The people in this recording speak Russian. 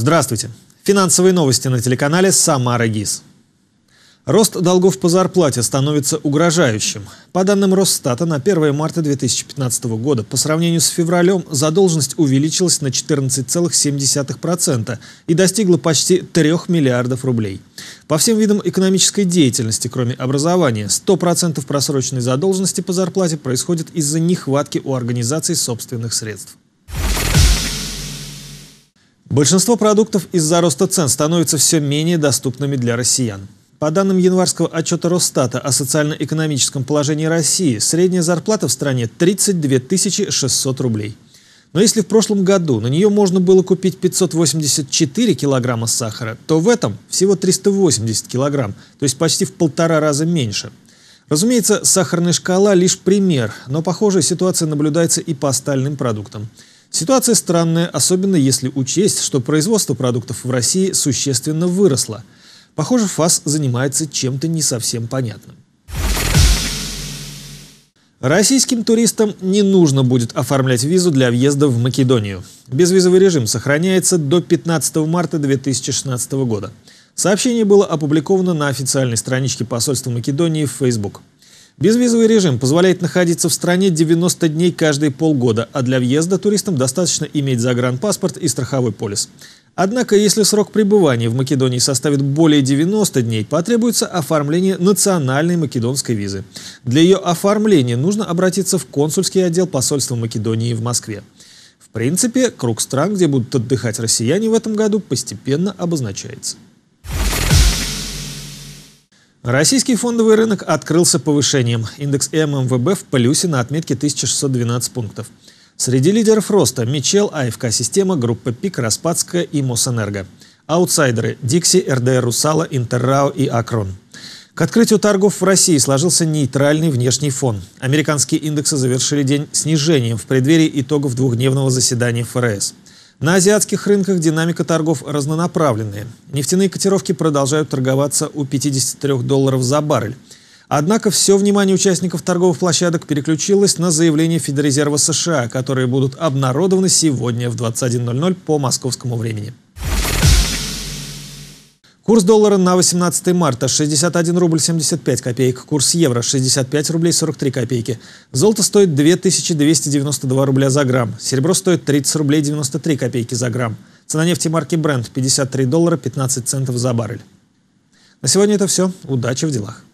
Здравствуйте. Финансовые новости на телеканале «Самара ГИС». Рост долгов по зарплате становится угрожающим. По данным Росстата, на 1 марта 2015 года по сравнению с февралем задолженность увеличилась на 14,7% и достигла почти 3 миллиардов рублей. По всем видам экономической деятельности, кроме образования, 100% просроченной задолженности по зарплате происходит из-за нехватки у организаций собственных средств. Большинство продуктов из-за роста цен становятся все менее доступными для россиян. По данным январского отчета Росстата о социально-экономическом положении России, средняя зарплата в стране 32 600 рублей. Но если в прошлом году на нее можно было купить 584 килограмма сахара, то в этом всего 380 килограмм, то есть почти в полтора раза меньше. Разумеется, сахарная шкала лишь пример, но похожая ситуация наблюдается и по остальным продуктам – Ситуация странная, особенно если учесть, что производство продуктов в России существенно выросло. Похоже, ФАС занимается чем-то не совсем понятным. Российским туристам не нужно будет оформлять визу для въезда в Македонию. Безвизовый режим сохраняется до 15 марта 2016 года. Сообщение было опубликовано на официальной страничке посольства Македонии в Facebook. Безвизовый режим позволяет находиться в стране 90 дней каждые полгода, а для въезда туристам достаточно иметь загранпаспорт и страховой полис. Однако, если срок пребывания в Македонии составит более 90 дней, потребуется оформление национальной македонской визы. Для ее оформления нужно обратиться в консульский отдел посольства Македонии в Москве. В принципе, круг стран, где будут отдыхать россияне в этом году, постепенно обозначается. Российский фондовый рынок открылся повышением. Индекс ММВБ в плюсе на отметке 1612 пунктов. Среди лидеров роста – Мичел, АФК-система, группа ПИК, Распадская и Мосэнерго. Аутсайдеры – Дикси, РДР Русала, Интеррао и Акрон. К открытию торгов в России сложился нейтральный внешний фон. Американские индексы завершили день снижением в преддверии итогов двухдневного заседания ФРС – на азиатских рынках динамика торгов разнонаправленная. Нефтяные котировки продолжают торговаться у 53 долларов за баррель. Однако все внимание участников торговых площадок переключилось на заявления Федрезерва США, которые будут обнародованы сегодня в 21.00 по московскому времени. Курс доллара на 18 марта 61 рубль 75 копеек. Курс евро 65 рублей 43 копейки. Золото стоит 2292 рубля за грамм. Серебро стоит 30 рублей 93 копейки за грамм. Цена нефти марки Brent 53 доллара 15 центов за баррель. На сегодня это все. Удачи в делах.